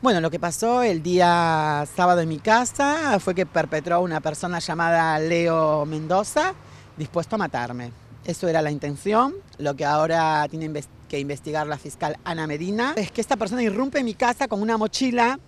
Bueno, lo que pasó el día sábado en mi casa fue que perpetró una persona llamada Leo Mendoza dispuesto a matarme. Eso era la intención. Lo que ahora tiene que investigar la fiscal Ana Medina es que esta persona irrumpe en mi casa con una mochila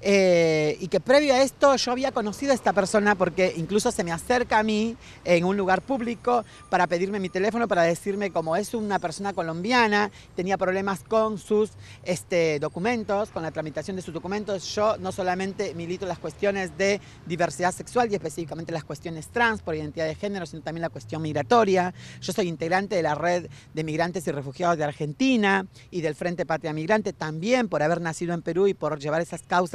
eh, y que previo a esto yo había conocido a esta persona porque incluso se me acerca a mí en un lugar público para pedirme mi teléfono, para decirme como es una persona colombiana, tenía problemas con sus este, documentos, con la tramitación de sus documentos. Yo no solamente milito las cuestiones de diversidad sexual y específicamente las cuestiones trans por identidad de género, sino también la cuestión migratoria. Yo soy integrante de la red de migrantes y refugiados de Argentina y del Frente Patria Migrante también por haber nacido en Perú y por llevar esas causas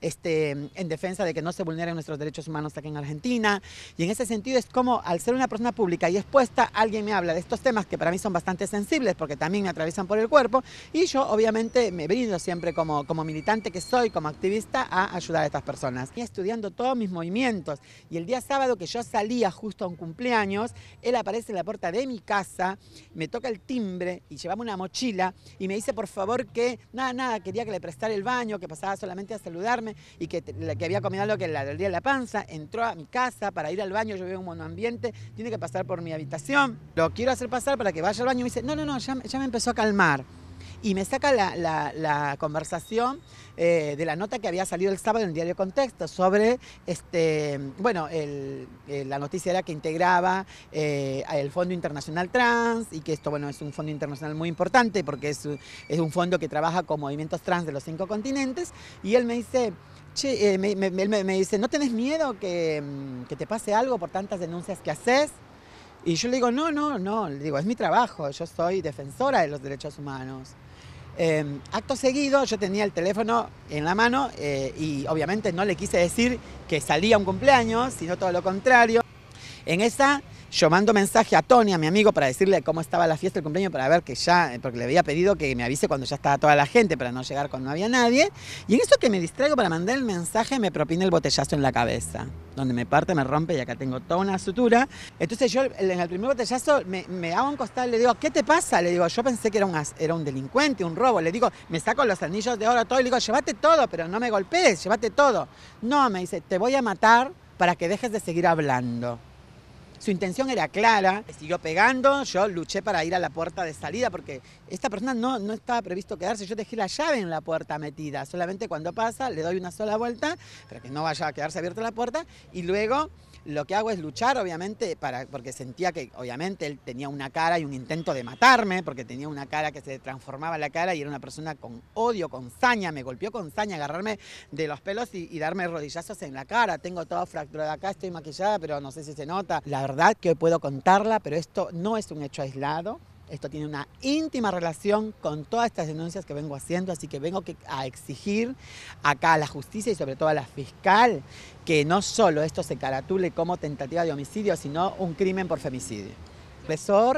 este, en defensa de que no se vulneren nuestros derechos humanos aquí en Argentina. Y en ese sentido es como al ser una persona pública y expuesta, alguien me habla de estos temas que para mí son bastante sensibles porque también me atraviesan por el cuerpo y yo obviamente me brindo siempre como, como militante que soy, como activista, a ayudar a estas personas. Y estudiando todos mis movimientos y el día sábado que yo salía justo a un cumpleaños, él aparece en la puerta de mi casa, me toca el timbre y llevaba una mochila y me dice por favor que nada, nada, quería que le prestara el baño, que pasaba solamente saludarme y que, que había comido algo que día de la panza, entró a mi casa para ir al baño, yo veo un monoambiente, tiene que pasar por mi habitación, lo quiero hacer pasar para que vaya al baño y me dice, no, no, no, ya, ya me empezó a calmar y me saca la, conversación eh, de la nota que había salido el sábado en el diario Contexto sobre, este, bueno, eh, la noticia era que integraba eh, el Fondo Internacional Trans y que esto, bueno, es un fondo internacional muy importante porque es, es un fondo que trabaja con movimientos trans de los cinco continentes y él me dice... Che, me, dice, ¿no tenés miedo que, mm, que te pase algo por tantas denuncias que haces? Y yo le digo, no, no, no, le digo, es mi trabajo, yo soy defensora de los derechos humanos. Em, acto seguido, yo tenía el teléfono en la mano eh, y obviamente no le quise decir que salía un cumpleaños, sino todo lo contrario. En esa yo mando mensaje a Tony, a mi amigo, para decirle cómo estaba la fiesta el cumpleaños, para ver que ya, porque le había pedido que me avise cuando ya estaba toda la gente, para no llegar cuando no había nadie. Y en eso que me distraigo para mandar el mensaje, me propina el botellazo en la cabeza, donde me parte, me rompe y acá tengo toda una sutura. Entonces yo en el primer botellazo me, hago un costado y le digo, ¿qué te pasa? Le digo, yo pensé que era un, era un delincuente, un robo. Le digo, me saco los anillos de oro, todo, y le digo, llévate todo, pero no me golpees, llévate todo. No, me dice, te voy a matar para que dejes de seguir hablando. Su intención era clara, siguió pegando, yo luché para ir a la puerta de salida porque esta persona no, no estaba previsto quedarse, yo dejé la llave en la puerta metida, solamente cuando pasa le doy una sola vuelta para que no vaya a quedarse abierta la puerta y luego lo que hago es luchar, obviamente, para, porque sentía que, obviamente, él tenía una cara y un intento de matarme, porque tenía una cara que se transformaba la cara y era una persona con odio, con saña, me golpeó con saña, agarrarme de los pelos y, darme rodillazos en la cara. Tengo toda fracturada acá, estoy maquillada, pero no sé si se nota verdad que hoy puedo contarla, pero esto no es un hecho aislado. Esto tiene una íntima relación con todas estas denuncias que vengo haciendo, así que vengo a exigir acá a la justicia y sobre todo a la fiscal que no solo esto se caratule como tentativa de homicidio, sino un crimen por femicidio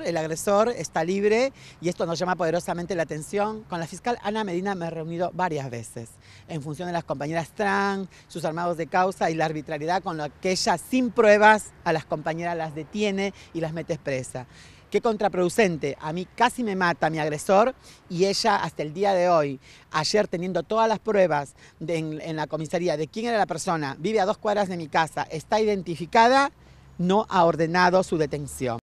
el agresor está libre y esto nos llama poderosamente la atención. Con la fiscal Ana Medina me he reunido varias veces en función de las compañeras trans, sus armados de causa y la arbitrariedad con la que ella sin pruebas a las compañeras las detiene y las mete presa. Qué contraproducente, a mí casi me mata mi agresor y ella hasta el día de hoy, ayer teniendo todas las pruebas en la comisaría de quién era la persona, vive a dos cuadras de mi casa, está identificada, no ha ordenado su detención.